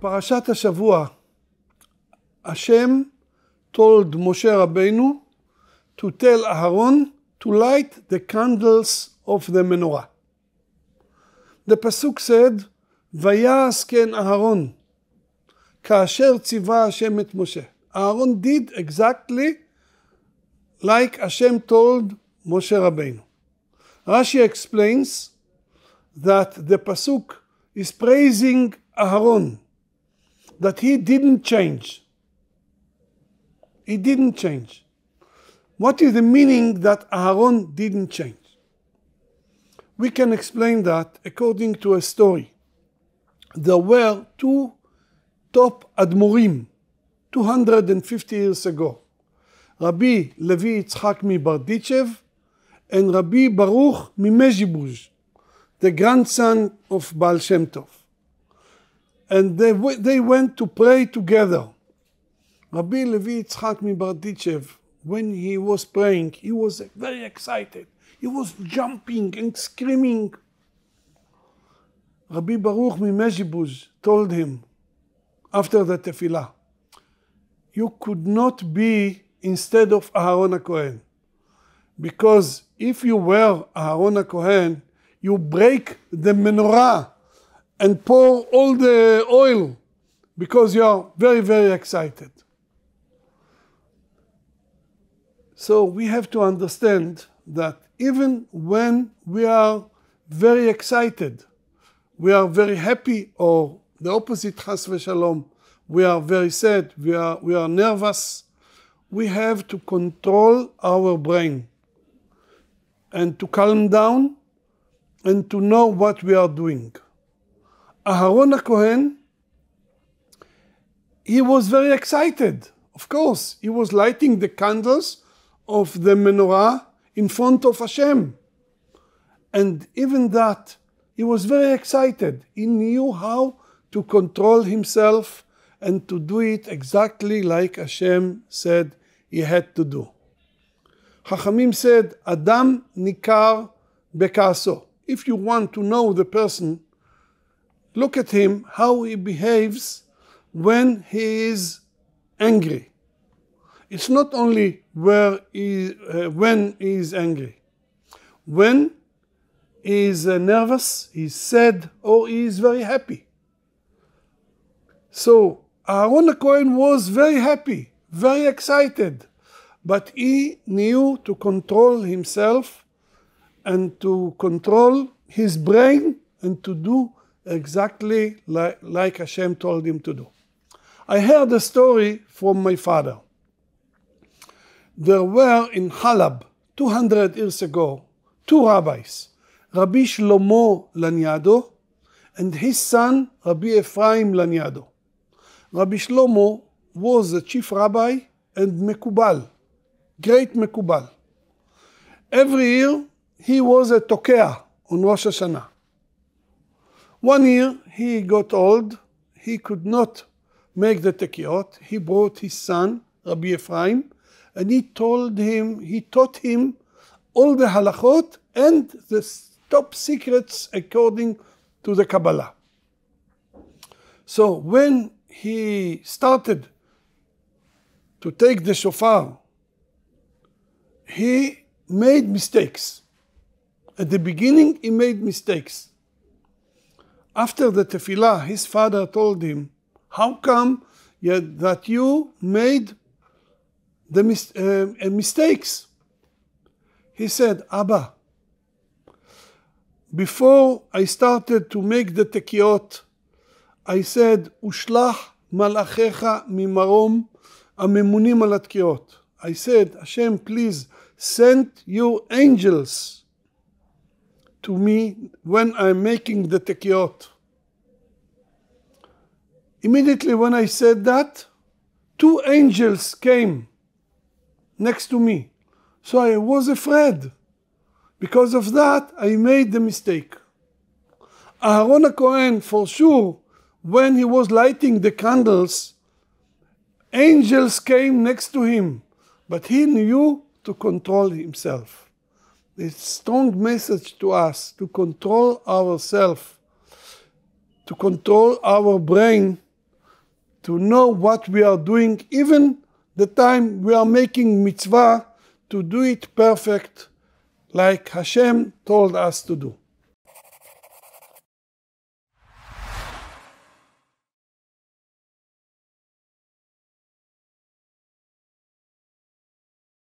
Parashat השבוע, השם told Moshe רבנו to tell Aaron to light the candles of the menorah. The pasuk said, ויעש כן אהרון, כאשר ציווה השם Moshe. Aaron did exactly like Hashem told Moshe Rabbeinu. Rashi explains that the pasuk is praising Aaron that he didn't change. He didn't change. What is the meaning that Aaron didn't change? We can explain that according to a story. There were two top admorim 250 years ago Rabbi Levi Yitzchak Mibardichev and Rabbi Baruch Mimezhibuz, the grandson of Baal Shem Tov and they, they went to pray together. Rabbi Levi Yitzchak Mibardichev, when he was praying, he was very excited. He was jumping and screaming. Rabbi Baruch Mimezhibuz told him after the tefillah, you could not be instead of Aharon HaKohen. Because if you were Aharon HaKohen, you break the menorah and pour all the oil because you are very, very excited. So we have to understand that even when we are very excited, we are very happy, or the opposite, chas v'shalom, we are very sad, we are, we are nervous, we have to control our brain and to calm down and to know what we are doing. Aharon HaKohen, he was very excited. Of course, he was lighting the candles of the menorah in front of Hashem. And even that, he was very excited. He knew how to control himself and to do it exactly like Hashem said he had to do. Chachamim said, Adam nikar bekaso. If you want to know the person, Look at him, how he behaves when he is angry. It's not only where he, uh, when he is angry. When he is uh, nervous, he's sad, or he is very happy. So Aaron Cohen was very happy, very excited, but he knew to control himself and to control his brain and to do exactly like, like Hashem told him to do. I heard a story from my father. There were in Halab, 200 years ago, two rabbis, Rabbi Shlomo Lanyado and his son, Rabbi Ephraim Lanyado. Rabbi Shlomo was the chief rabbi and Mekubal, great Mekubal. Every year, he was a Tokea on Rosh Hashanah. One year he got old, he could not make the tekiot. He brought his son, Rabbi Ephraim, and he told him, he taught him all the halachot and the top secrets according to the Kabbalah. So when he started to take the shofar, he made mistakes. At the beginning, he made mistakes after the tefillah, his father told him, How come that you made the mis uh, uh, mistakes? He said, Abba, before I started to make the tekiot, I said, Ushlach malachecha mimarom amemunim al I said, Hashem, please send your angels to me when I'm making the tekiot.'" Immediately when I said that, two angels came next to me. So I was afraid. Because of that, I made the mistake. Aharon Cohen, for sure, when he was lighting the candles, angels came next to him, but he knew to control himself. It's a strong message to us to control ourselves, to control our brain to know what we are doing, even the time we are making mitzvah, to do it perfect like Hashem told us to do.